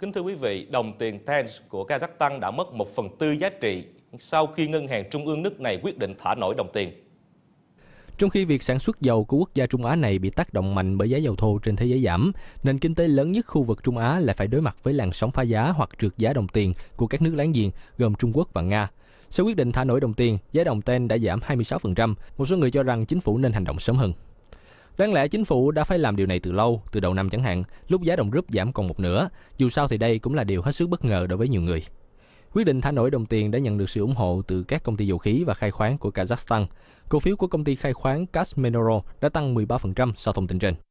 Kính thưa quý vị, đồng tiền tens của Kazakhstan đã mất 1 phần tư giá trị sau khi ngân hàng trung ương nước này quyết định thả nổi đồng tiền. Trong khi việc sản xuất dầu của quốc gia Trung Á này bị tác động mạnh bởi giá dầu thô trên thế giới giảm, nền kinh tế lớn nhất khu vực Trung Á lại phải đối mặt với làn sóng phá giá hoặc trượt giá đồng tiền của các nước láng giềng gồm Trung Quốc và Nga. Sau quyết định thả nổi đồng tiền, giá đồng ten đã giảm 26%. Một số người cho rằng chính phủ nên hành động sớm hơn. Đáng lẽ chính phủ đã phải làm điều này từ lâu, từ đầu năm chẳng hạn, lúc giá đồng rúp giảm còn một nửa. Dù sao thì đây cũng là điều hết sức bất ngờ đối với nhiều người. Quyết định thả nổi đồng tiền đã nhận được sự ủng hộ từ các công ty dầu khí và khai khoáng của Kazakhstan. Cổ phiếu của công ty khai khoáng Kazmineral đã tăng 13% sau thông tin trên.